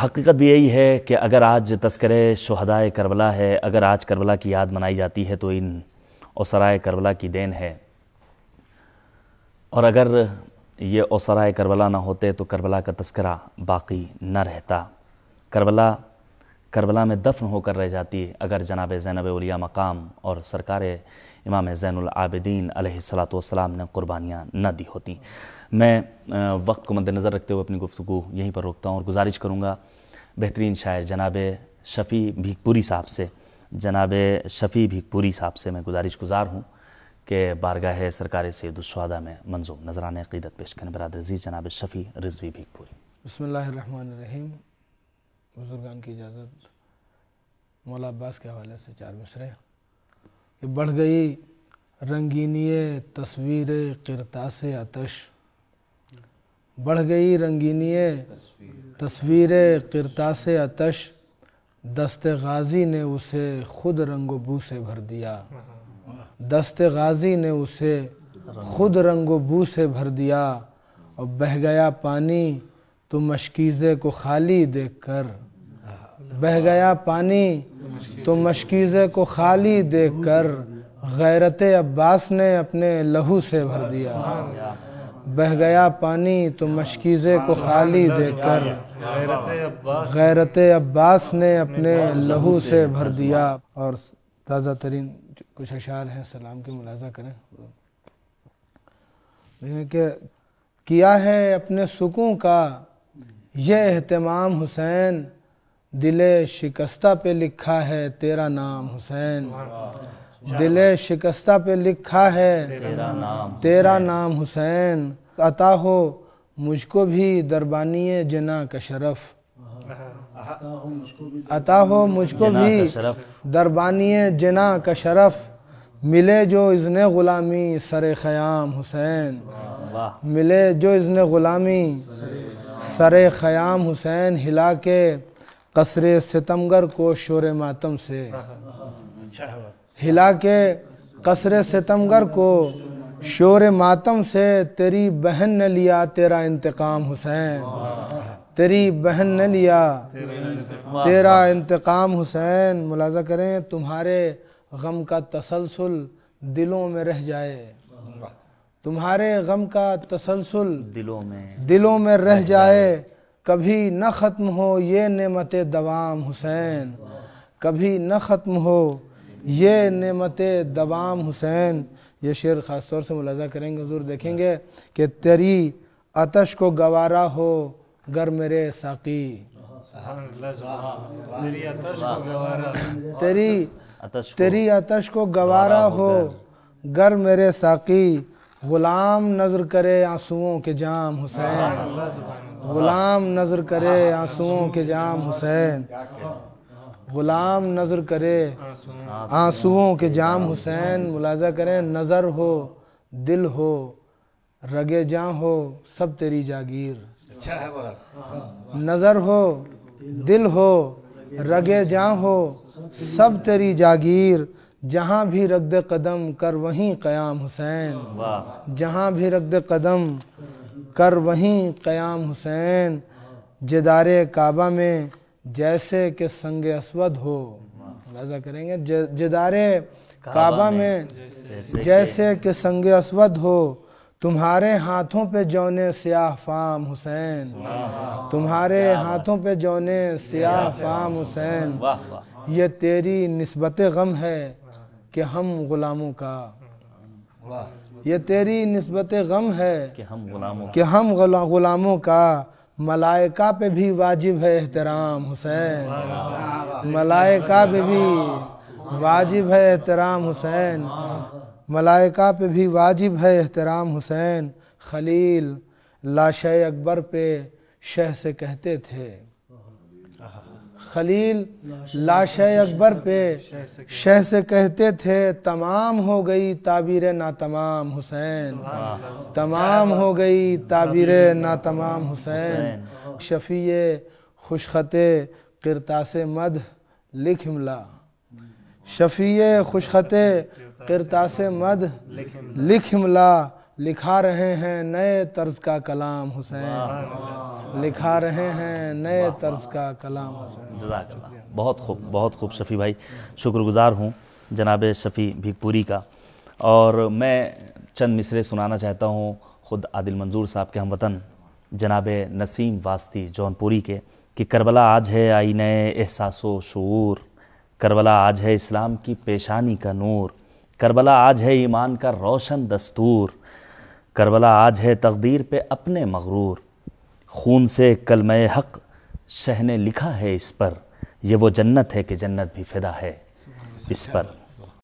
हकीकत भी यही है कि अगर आज तस्कर शहदाय करबला है अगर आज करबला की याद मनाई जाती है तो इन ओसराय करबला की देन है और अगर ये ओसराय करबला ना होते तो करबला का तस्करा बाकी न रहता करबला करबला में दफन होकर रह जाती अगर जनाब ज़ैनब उलिया मकाम और सरकार इमाम ज़ैनआबदीन सलाम ने कुर्बानियाँ न दी होती मैं वक्त को मद्दनज़र रखते हुए अपनी गुफ्तु यहीं पर रोकता हूँ और गुजारिश करूँगा बेहतरीन शायर जनाब शफ़ी भीकपुरी साहब से जनाब शफ़ी भीकपुरी साहब से मैं गुजारिश गुजार हूँ कि बारगाह सरकार दुशादा में मंजूम नजरान अक़ीदत पेश करें बरदरजी जनाब शफ़ी रिजवी भीकपुरी बसमीम बुज़ुर्गान की इजाज़त मौला अब्बास के हवाले से चार मिसरे कि बढ़ गई रंगीनी तस्वीर किरतास आतश बढ़ गई रंगीनी तस्वीर किरतास आतश दस्त गाजी ने उसे खुद बू से भर दिया दस्त गाजी ने उसे खुद रंगोबू से भर दिया और बह गया पानी तो मशकीज़े को खाली देखकर बह गया पानी तो मशकीज़े को खाली देख कर गैरत अब्बास ने अपने लहू से भर दिया बह गया पानी तो मशकीज़े को खाली देखकर गैरत अब्बास ने अपने लहू से भर दिया और ताज़ा तरीन कुछ अशार हैं सलाम के मुलाजा करें देखें कि किया है अपने सुकून का ये अहतमाम हुसैन दिले शिकस्ता पे लिखा है तेरा नाम हुसैन दिले शिकस्ता पे लिखा है तेरा नाम हुसैन अता हो मुझको भी दरबानी जना का शरफ अता हो मुझको भी दरबानी जना का शरफ मिले जो इज़न ग़ुलामी सर ख़याम हुसैन मिले जो इज़न ग़ुलामी सर ख़याम हुसैन हिला के कसरे सितमगर को शोर मातम से अच्छा हिला के कसरे सितमगर को शोर मातम से तेरी बहन ने लिया तेरा इंतकाम हुसैन तेरी बहन ने लिया तेरा इंतकाम हुसैन मुलाजा करें तुम्हारे गम का तसलसल दिलों में रह जाए तुम्हारे गम का तसलसल दिलों में दिलों में रह जाए कभी न ख़त्म हो ये नेमत दवाम हुसैन कभी न ख़त्म हो ये नेमत दवाम हुसैन ये शेर ख़ास तौर से मुलाजा करेंगे ज़रूर देखेंगे कि तेरी आतश को गवारा हो गर मेरे साकी तेरी तेरी आतश को गवारा हो गर मेरे साकी गुलाम नजर करे आंसुओं के जाम हुसैन गुलाम नजर करे आंसुओं के जाम हुसैन गुलाम नजर करे आंसुओं के जाम हुसैन मुलाजा करें नज़र हो दिल हो रगे जाँ हो सब तेरी जागीर नज़र हो दिल हो रगे जाँ हो सब तेरी जागीर जहाँ भी रख दे कदम कर वहीं क़याम हुसैन जहाँ भी रख दे कदम कर वहीं क़याम हुसैन जदार काबा में जैसे के संग असवद हो लाजा करेंगे जदार काबा में जैसे के संग असवद हो तुम्हारे हाथों पे जौने स्याह फाम हुसैन तुम्हारे हाथों पे जौने स्याह फाम हुसैन ये तेरी नस्बत गम है कि हम गुलामों का ये तेरी नस्बत गम है कि हम गुलामों कि हम गुलामों का मलाइका पे भी वाजिब है एहतराम हुसैन मलाइका पे भी वाजिब है एहतराम हुसैन मलाइका पे भी वाजिब है एहतराम हुसैन खलील लाश अकबर पे शह से कहते थे खलील लाश अकबर पे शह से कहते थे तमाम हो गई ताबीर तमाम हुसैन तमाम हो गई ताबीर तमाम हुसैन शफ़ी खुशखत करतास मद लिख हिमला शफ़ी खुशखत करतास मद लिख हिमला लिखा रहे हैं नए तर्ज का कलाम हुसैन लिखा रहे हैं नए तर्ज का कलाम हुसैन बहुत खूब बहुत खूब शफ़ी भाई शुक्रगुज़ार हूँ जनाब शफ़ी भीगपुरी का और मैं चंद मिसरे सुनाना चाहता हूँ ख़ुद आदिल मंजूर साहब के हम वतन जनाब नसीम वास्ती जौनपुरी के कि करबला आज है आई नए एहसास शूर करबला आज है इस्लाम की पेशानी का नूर करबला आज है ईमान का रोशन दस्तूर करबला आज है तकदीर पे अपने मगरूर खून से कलम हक शह ने लिखा है इस पर यह वो जन्नत है कि जन्नत भी फिदा है इस पर